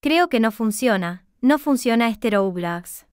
Creo que no funciona, no funciona este Roblox.